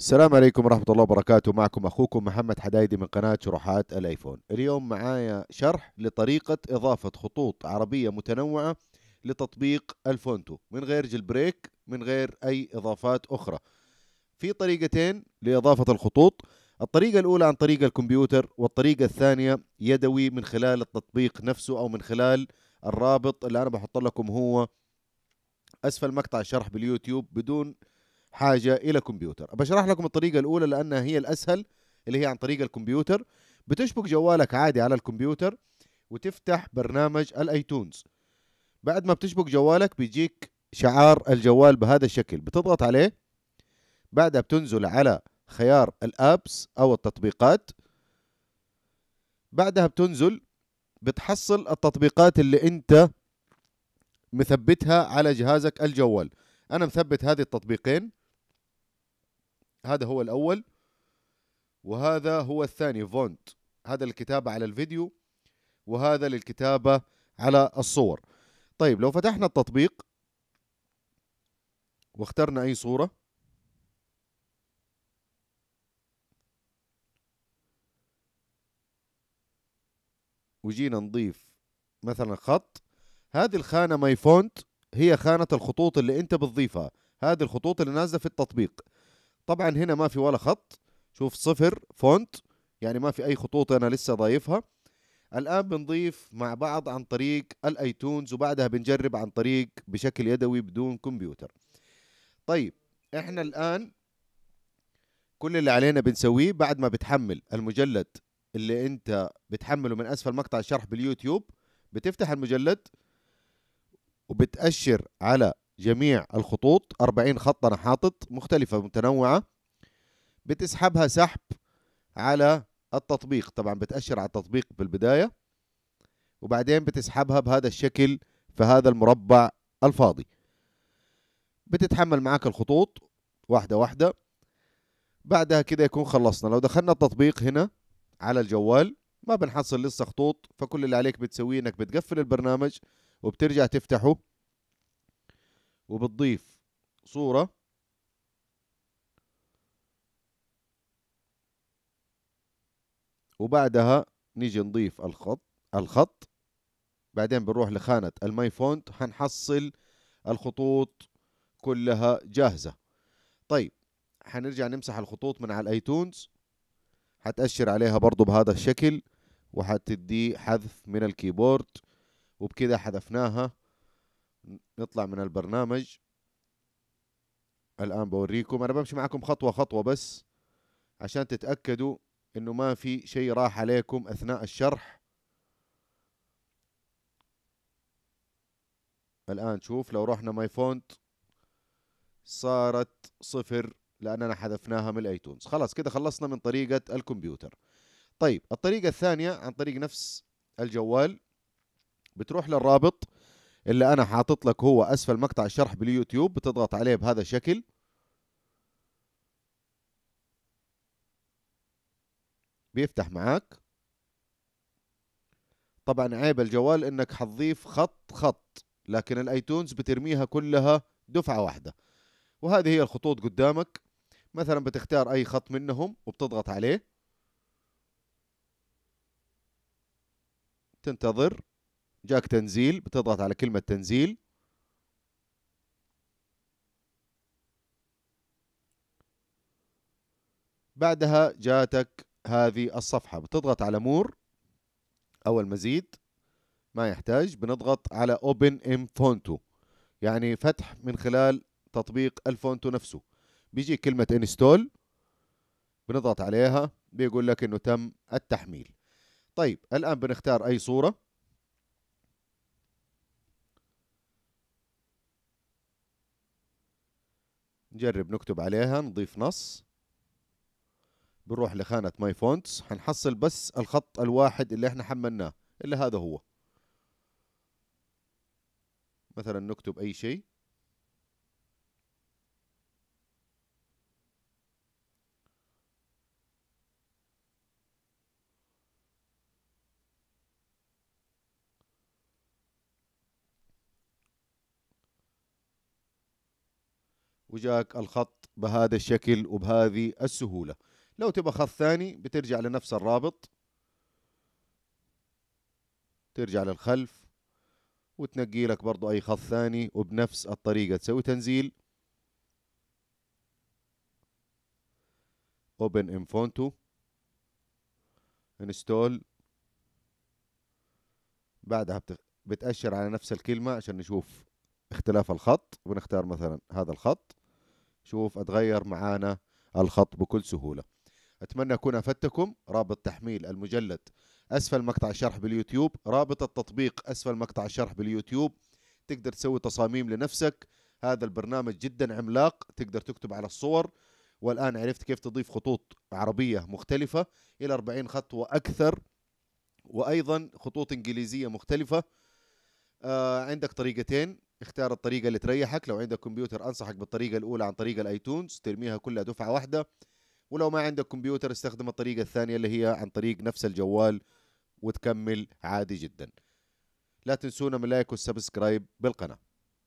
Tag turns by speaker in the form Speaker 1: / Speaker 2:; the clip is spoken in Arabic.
Speaker 1: السلام عليكم ورحمة الله وبركاته معكم أخوكم محمد حدايدي من قناة شروحات الآيفون اليوم معايا شرح لطريقة إضافة خطوط عربية متنوعة لتطبيق الفونتو من غير جلبريك من غير أي إضافات أخرى في طريقتين لإضافة الخطوط الطريقة الأولى عن طريق الكمبيوتر والطريقة الثانية يدوي من خلال التطبيق نفسه أو من خلال الرابط اللي أنا بحط لكم هو أسفل مقطع الشرح باليوتيوب بدون حاجه الى كمبيوتر بشرح لكم الطريقه الاولى لانها هي الاسهل اللي هي عن طريق الكمبيوتر بتشبك جوالك عادي على الكمبيوتر وتفتح برنامج الايتونز بعد ما بتشبك جوالك بيجيك شعار الجوال بهذا الشكل بتضغط عليه بعدها بتنزل على خيار الابس او التطبيقات بعدها بتنزل بتحصل التطبيقات اللي انت مثبتها على جهازك الجوال انا مثبت هذه التطبيقين هذا هو الأول وهذا هو الثاني فونت هذا الكتابة على الفيديو وهذا للكتابة على الصور طيب لو فتحنا التطبيق واخترنا أي صورة وجينا نضيف مثلا خط هذه الخانة ماي فونت هي خانة الخطوط اللي انت بتضيفها هذه الخطوط اللي نازلة في التطبيق طبعا هنا ما في ولا خط شوف صفر فونت يعني ما في اي خطوط انا لسه ضايفها الان بنضيف مع بعض عن طريق الايتونز وبعدها بنجرب عن طريق بشكل يدوي بدون كمبيوتر طيب احنا الان كل اللي علينا بنسويه بعد ما بتحمل المجلد اللي انت بتحمله من اسفل مقطع الشرح باليوتيوب بتفتح المجلد وبتأشر على جميع الخطوط 40 خط أنا حاطط مختلفة متنوعة بتسحبها سحب على التطبيق طبعا بتأشر على التطبيق بالبداية وبعدين بتسحبها بهذا الشكل في هذا المربع الفاضي بتتحمل معاك الخطوط واحدة واحدة بعدها كده يكون خلصنا لو دخلنا التطبيق هنا على الجوال ما بنحصل لسه خطوط فكل اللي عليك بتسويه انك بتقفل البرنامج وبترجع تفتحه وبتضيف صورة وبعدها نيجي نضيف الخط الخط بعدين بنروح لخانة الماي فونت حنحصل الخطوط كلها جاهزة طيب حنرجع نمسح الخطوط من على الايتونز حتأشر عليها برضو بهذا الشكل وحتدي حذف من الكيبورد وبكده حذفناها نطلع من البرنامج الآن بوريكم أنا بمشي معكم خطوة خطوة بس عشان تتأكدوا إنه ما في شيء راح عليكم أثناء الشرح الآن شوف لو رحنا ماي فونت صارت صفر لأننا حذفناها من الأيتونز خلاص كده خلصنا من طريقة الكمبيوتر طيب الطريقة الثانية عن طريق نفس الجوال بتروح للرابط اللي انا حاطط لك هو اسفل مقطع الشرح باليوتيوب بتضغط عليه بهذا الشكل بيفتح معاك طبعا عيب الجوال انك حتضيف خط خط لكن الايتونز بترميها كلها دفعة واحدة وهذه هي الخطوط قدامك مثلا بتختار اي خط منهم وبتضغط عليه تنتظر جاك تنزيل بتضغط على كلمة تنزيل بعدها جاتك هذه الصفحة بتضغط على مور أو المزيد ما يحتاج بنضغط على Open in Fonto يعني فتح من خلال تطبيق الفونتو نفسه بيجي كلمة Install بنضغط عليها بيقول لك إنه تم التحميل طيب الآن بنختار أي صورة نجرب نكتب عليها نضيف نص بنروح لخانة ماي فونتس حنحصل بس الخط الواحد اللي احنا حملناه اللي هذا هو مثلا نكتب اي شيء وجاك الخط بهذا الشكل وبهذه السهولة لو تبغى خط ثاني بترجع لنفس الرابط ترجع للخلف وتنقي لك برضو أي خط ثاني وبنفس الطريقة تسوي تنزيل اوبن in فونتو انستول بعدها بتأشر على نفس الكلمة عشان نشوف اختلاف الخط ونختار مثلا هذا الخط شوف اتغير معانا الخط بكل سهوله اتمنى اكون افدتكم رابط تحميل المجلد اسفل مقطع الشرح باليوتيوب رابط التطبيق اسفل مقطع الشرح باليوتيوب تقدر تسوي تصاميم لنفسك هذا البرنامج جدا عملاق تقدر تكتب على الصور والان عرفت كيف تضيف خطوط عربيه مختلفه الى 40 خط واكثر وايضا خطوط انجليزيه مختلفه آه، عندك طريقتين اختار الطريقة اللي تريحك لو عندك كمبيوتر أنصحك بالطريقة الأولى عن طريق الأيتونز ترميها كلها دفعة واحدة ولو ما عندك كمبيوتر استخدم الطريقة الثانية اللي هي عن طريق نفس الجوال وتكمل عادي جدا لا تنسونا من لايك والسبسكرايب بالقناه